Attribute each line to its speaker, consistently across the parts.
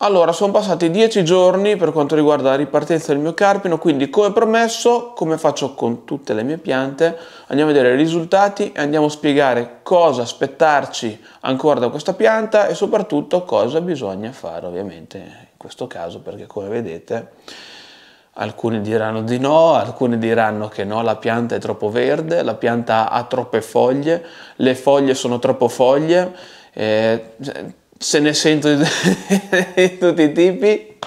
Speaker 1: Allora, sono passati dieci giorni per quanto riguarda la ripartenza del mio carpino, quindi come promesso, come faccio con tutte le mie piante, andiamo a vedere i risultati e andiamo a spiegare cosa aspettarci ancora da questa pianta e soprattutto cosa bisogna fare ovviamente in questo caso, perché come vedete alcuni diranno di no, alcuni diranno che no, la pianta è troppo verde, la pianta ha troppe foglie, le foglie sono troppo foglie. Eh, se ne sento di tutti i tipi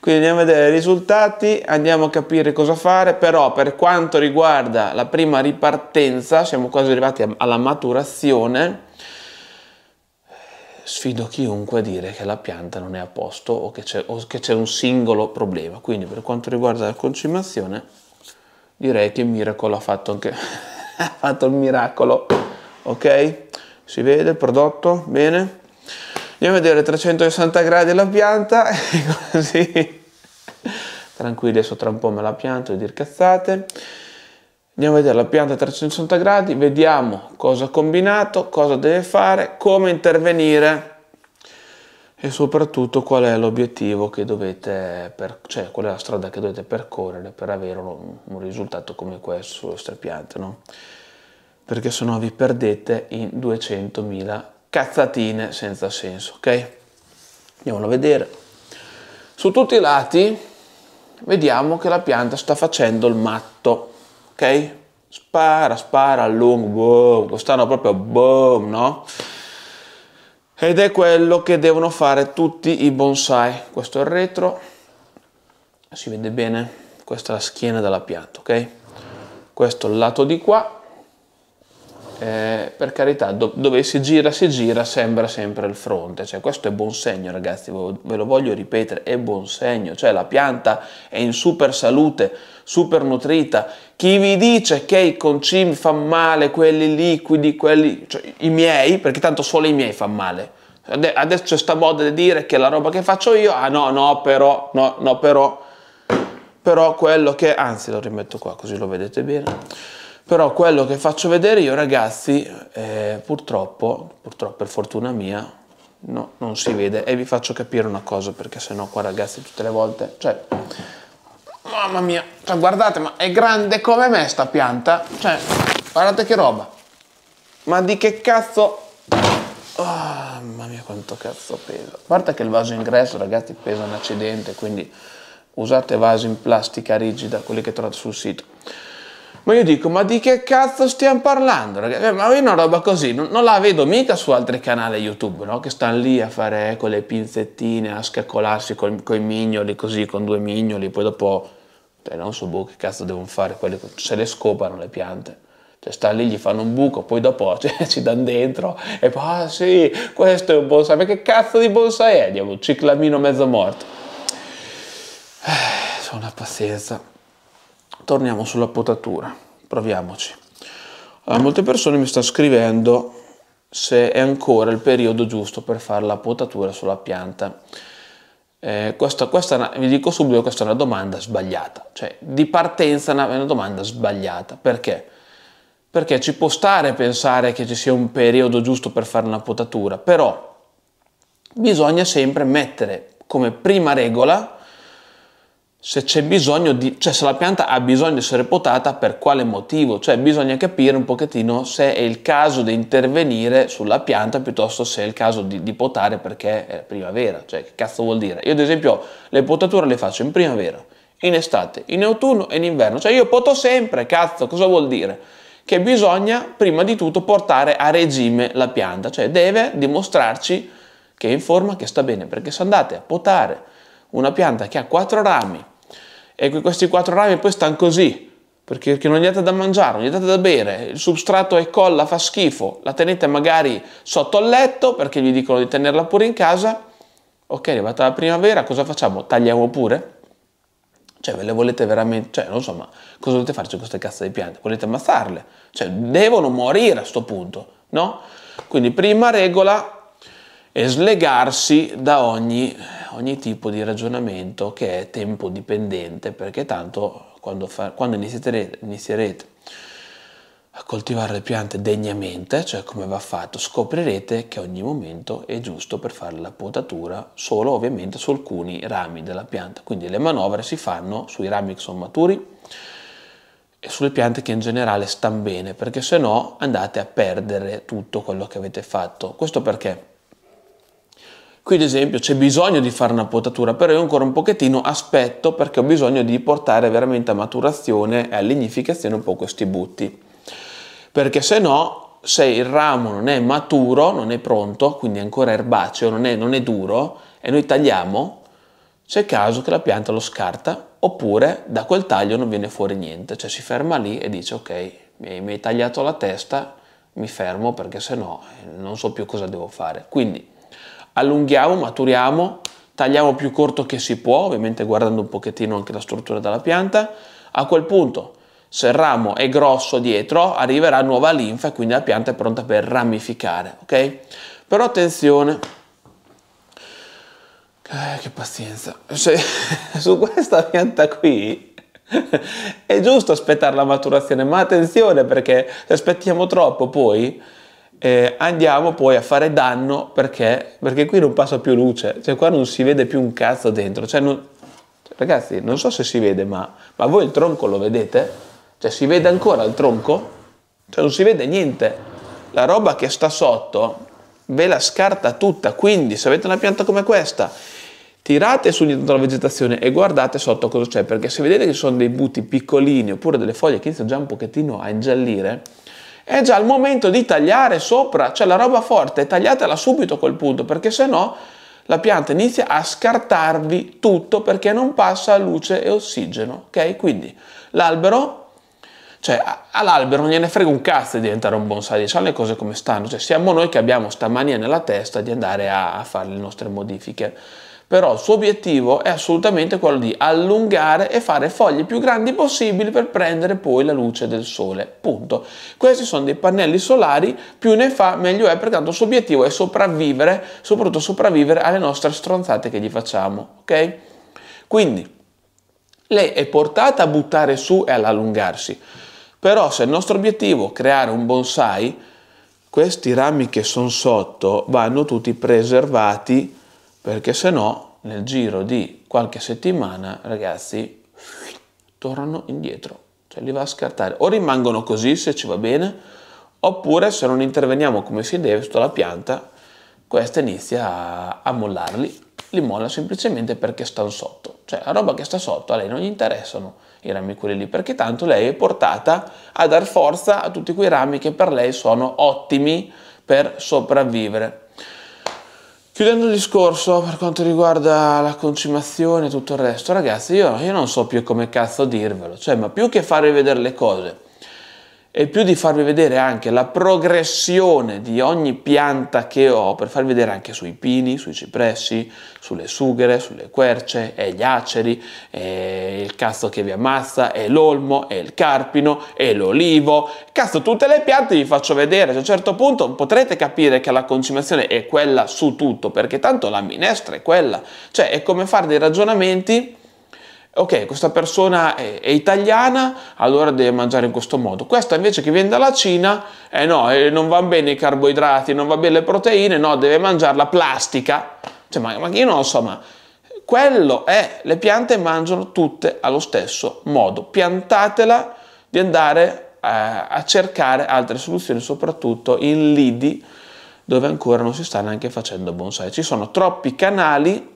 Speaker 1: quindi andiamo a vedere i risultati andiamo a capire cosa fare però per quanto riguarda la prima ripartenza siamo quasi arrivati alla maturazione sfido chiunque a dire che la pianta non è a posto o che c'è un singolo problema quindi per quanto riguarda la concimazione direi che miracolo ha fatto anche ha fatto il miracolo ok si vede il prodotto bene andiamo a vedere 360 gradi la pianta e così tranquilli adesso tra un po' me la pianto e dir cazzate andiamo a vedere la pianta a 360 gradi vediamo cosa ha combinato cosa deve fare come intervenire e soprattutto qual è l'obiettivo che dovete, per, cioè qual è la strada che dovete percorrere per avere un, un risultato come questo sulle vostre piante, no? perché sennò vi perdete in 200.000 cazzatine senza senso, ok? Andiamolo a vedere. Su tutti i lati vediamo che la pianta sta facendo il matto, ok? Spara, spara, lungo, boom, costano proprio boom, no? Ed è quello che devono fare tutti i bonsai. Questo è il retro, si vede bene, questa è la schiena della pianta, ok? Questo è il lato di qua, eh, per carità, do, dove si gira, si gira, sembra sempre il fronte, cioè questo è buon segno ragazzi, ve lo voglio ripetere, è buon segno, cioè la pianta è in super salute, super nutrita, chi vi dice che i concimi fanno male, quelli liquidi, quelli, cioè, i miei, perché tanto solo i miei fanno male, adesso c'è sta moda di dire che la roba che faccio io, ah no, no, però, no, no, però, però quello che, anzi lo rimetto qua così lo vedete bene, però quello che faccio vedere io ragazzi eh, purtroppo, purtroppo per fortuna mia, no, non si vede e vi faccio capire una cosa perché sennò qua ragazzi tutte le volte, cioè mamma mia, cioè, guardate ma è grande come me sta pianta, cioè guardate che roba, ma di che cazzo, oh, mamma mia quanto cazzo pesa, a parte che il vaso ingresso ragazzi pesa un accidente quindi usate vasi in plastica rigida, quelli che trovate sul sito, ma io dico, ma di che cazzo stiamo parlando? Ragazzi? Eh, ma io una roba così non, non, la vedo mica su altri canali YouTube, no? Che stanno lì a fare con eh, le pinzettine, a scaccolarsi con i mignoli così, con due mignoli, poi dopo, cioè, non so, boh, che cazzo devono fare, quelli, se le scopano le piante cioè stanno lì, gli fanno un buco, poi dopo cioè, ci danno dentro e poi, ah sì, questo è un bonsai, ma che cazzo di bonsai è? Diamo un ciclamino mezzo morto. Eh, sono una pazienza torniamo sulla potatura, proviamoci. Allora, molte persone mi stanno scrivendo se è ancora il periodo giusto per fare la potatura sulla pianta. Eh, questa, questa, vi dico subito che questa è una domanda sbagliata, cioè di partenza è una domanda sbagliata. Perché? Perché ci può stare pensare che ci sia un periodo giusto per fare una potatura, però bisogna sempre mettere come prima regola se c'è bisogno di, cioè se la pianta ha bisogno di essere potata per quale motivo, cioè bisogna capire un pochettino se è il caso di intervenire sulla pianta piuttosto se è il caso di, di potare perché è primavera, cioè che cazzo vuol dire? Io ad esempio le potature le faccio in primavera, in estate, in autunno e in inverno, cioè io poto sempre, cazzo, cosa vuol dire? Che bisogna prima di tutto portare a regime la pianta, cioè deve dimostrarci che è in forma, che sta bene, perché se andate a potare una pianta che ha quattro rami, e questi quattro rami poi stanno così, perché, perché, non gli date da mangiare, non gli date da bere, il substrato è colla, fa schifo, la tenete magari sotto il letto perché gli dicono di tenerla pure in casa, ok, è arrivata la primavera, cosa facciamo? Tagliamo pure? Cioè, ve le volete veramente, cioè, non so, ma cosa dovete farci con queste cazzo di piante? Volete ammazzarle? Cioè, devono morire a questo punto, no? Quindi, prima regola è slegarsi da ogni ogni tipo di ragionamento che è tempo dipendente, perché tanto quando, fa, quando inizierete, inizierete a coltivare le piante degnamente, cioè come va fatto, scoprirete che ogni momento è giusto per fare la potatura solo ovviamente su alcuni rami della pianta. Quindi le manovre si fanno sui rami che sono maturi e sulle piante che in generale stanno bene, perché se no andate a perdere tutto quello che avete fatto. Questo perché? Qui ad esempio c'è bisogno di fare una potatura, però io ancora un pochettino aspetto perché ho bisogno di portare veramente a maturazione e a lignificazione un po' questi butti. Perché se no, se il ramo non è maturo, non è pronto, quindi ancora erbaceo, non è, non è duro, e noi tagliamo, c'è caso che la pianta lo scarta oppure da quel taglio non viene fuori niente, cioè si ferma lì e dice ok, mi hai tagliato la testa, mi fermo perché se no eh, non so più cosa devo fare. Quindi allunghiamo, maturiamo, tagliamo più corto che si può, ovviamente guardando un pochettino anche la struttura della pianta. A quel punto, se il ramo è grosso dietro, arriverà nuova linfa e quindi la pianta è pronta per ramificare, ok? Però attenzione, eh, che pazienza, se, su questa pianta qui è giusto aspettare la maturazione, ma attenzione perché se aspettiamo troppo poi eh, andiamo poi a fare danno perché? perché qui non passa più luce, cioè qua non si vede più un cazzo dentro, cioè non, cioè ragazzi non so se si vede ma, ma voi il tronco lo vedete? Cioè si vede ancora il tronco? Cioè non si vede niente, la roba che sta sotto ve la scarta tutta, quindi se avete una pianta come questa tirate su dietro la vegetazione e guardate sotto cosa c'è, perché se vedete che ci sono dei buti piccolini oppure delle foglie che iniziano già un pochettino a ingiallire, è già il momento di tagliare sopra, cioè la roba forte, tagliatela subito a quel punto, perché se no la pianta inizia a scartarvi tutto perché non passa luce e ossigeno, ok? Quindi l'albero, cioè all'albero non gliene frega un cazzo di diventare un bonsai, diciamo le cose come stanno, cioè siamo noi che abbiamo sta mania nella testa di andare a, a fare le nostre modifiche però il suo obiettivo è assolutamente quello di allungare e fare foglie più grandi possibili per prendere poi la luce del sole. Punto. Questi sono dei pannelli solari, più ne fa meglio è, perché tanto il suo obiettivo è sopravvivere, soprattutto sopravvivere alle nostre stronzate che gli facciamo, ok? Quindi lei è portata a buttare su e ad allungarsi. Però se il nostro obiettivo è creare un bonsai, questi rami che sono sotto vanno tutti preservati perché se no nel giro di qualche settimana, ragazzi, tornano indietro, cioè li va a scartare. O rimangono così se ci va bene, oppure se non interveniamo come si deve sulla pianta, questa inizia a, a mollarli, li molla semplicemente perché stanno sotto. Cioè la roba che sta sotto a lei non gli interessano i rami quelli lì, perché tanto lei è portata a dar forza a tutti quei rami che per lei sono ottimi per sopravvivere. Chiudendo il discorso per quanto riguarda la concimazione e tutto il resto, ragazzi, io, io non so più come cazzo dirvelo, cioè, ma più che fare vedere le cose e più di farvi vedere anche la progressione di ogni pianta che ho, per farvi vedere anche sui pini, sui cipressi, sulle sughere, sulle querce, e gli aceri, e il cazzo che vi ammazza, e l'olmo, e il carpino, e l'olivo, cazzo tutte le piante vi faccio vedere, cioè, a un certo punto potrete capire che la concimazione è quella su tutto, perché tanto la minestra è quella, cioè è come fare dei ragionamenti ok, questa persona è, è, italiana, allora deve mangiare in questo modo. Questa invece che viene dalla Cina, eh no, eh, non vanno bene i carboidrati, non va bene le proteine, no, deve mangiare la plastica. Cioè, ma, ma io non lo so, ma quello è, le piante mangiano tutte allo stesso modo. Piantatela di andare eh, a cercare altre soluzioni, soprattutto in lidi dove ancora non si sta neanche facendo bonsai. Ci sono troppi canali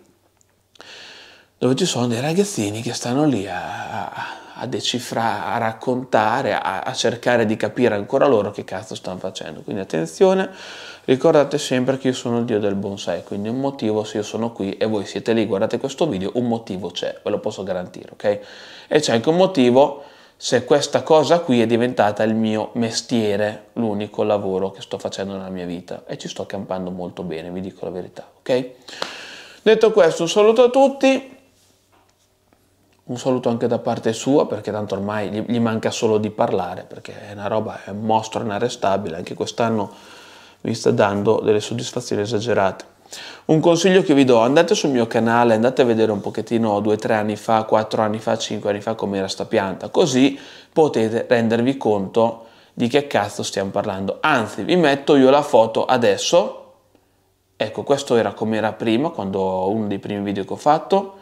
Speaker 1: dove ci sono dei ragazzini che stanno lì a, a, a decifrare, a raccontare, a, a, cercare di capire ancora loro che cazzo stanno facendo. Quindi attenzione, ricordate sempre che io sono il dio del bonsai, quindi un motivo se io sono qui e voi siete lì, guardate questo video, un motivo c'è, ve lo posso garantire, ok? E c'è anche un motivo se questa cosa qui è diventata il mio mestiere, l'unico lavoro che sto facendo nella mia vita e ci sto campando molto bene, vi dico la verità, ok? Detto questo, un saluto a tutti un saluto anche da parte sua perché tanto ormai gli, gli manca solo di parlare perché è una roba, è un mostro inarrestabile, anche quest'anno vi sta dando delle soddisfazioni esagerate. Un consiglio che vi do, andate sul mio canale, andate a vedere un pochettino 2-3 anni fa, 4 anni fa, 5 anni fa com'era sta pianta, così potete rendervi conto di che cazzo stiamo parlando. Anzi, vi metto io la foto adesso, ecco questo era com'era prima, quando uno dei primi video che ho fatto,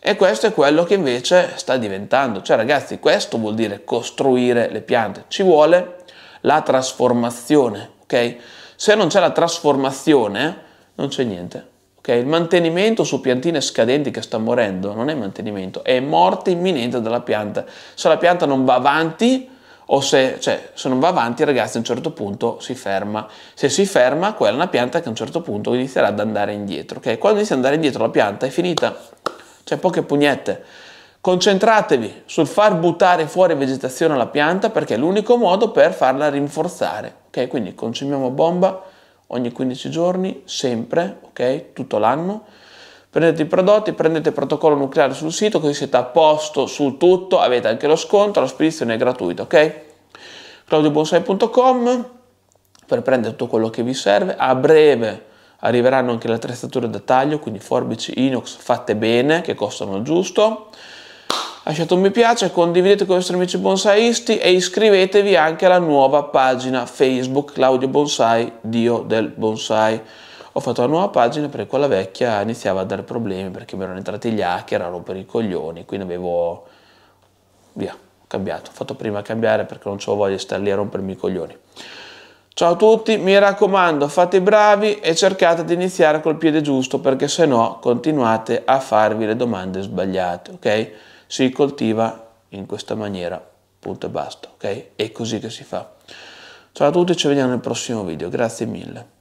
Speaker 1: e questo è quello che invece sta diventando. Cioè ragazzi, questo vuol dire costruire le piante. Ci vuole la trasformazione, ok? Se non c'è la trasformazione, non c'è niente. ok? Il mantenimento su piantine scadenti che sta morendo non è mantenimento, è morte imminente della pianta. Se la pianta non va avanti, o se, cioè, se non va avanti, ragazzi, a un certo punto si ferma. Se si ferma, quella è una pianta che a un certo punto inizierà ad andare indietro. ok? Quando inizia ad andare indietro la pianta è finita c'è poche pugnette. Concentratevi sul far buttare fuori vegetazione alla pianta perché è l'unico modo per farla rinforzare. Ok, quindi consumiamo bomba ogni 15 giorni, sempre, ok, tutto l'anno. Prendete i prodotti, prendete il protocollo nucleare sul sito, così siete a posto su tutto, avete anche lo sconto, la spedizione è gratuita, ok? claudiobonsai.com per prendere tutto quello che vi serve. A breve arriveranno anche le attrezzature da taglio, quindi forbici inox fatte bene, che costano il giusto. Lasciate un mi piace, condividete con i vostri amici bonsaisti e iscrivetevi anche alla nuova pagina Facebook Claudio Bonsai, Dio del Bonsai. Ho fatto la nuova pagina perché quella vecchia iniziava a dare problemi perché mi erano entrati gli hacker a rompere i coglioni, quindi avevo... via, ho cambiato. Ho fatto prima cambiare perché non avevo voglia di stare lì a rompermi i coglioni. Ciao a tutti, mi raccomando fate i bravi e cercate di iniziare col piede giusto perché se no continuate a farvi le domande sbagliate, ok? Si coltiva in questa maniera, punto e basta, ok? È così che si fa. Ciao a tutti, ci vediamo nel prossimo video, grazie mille.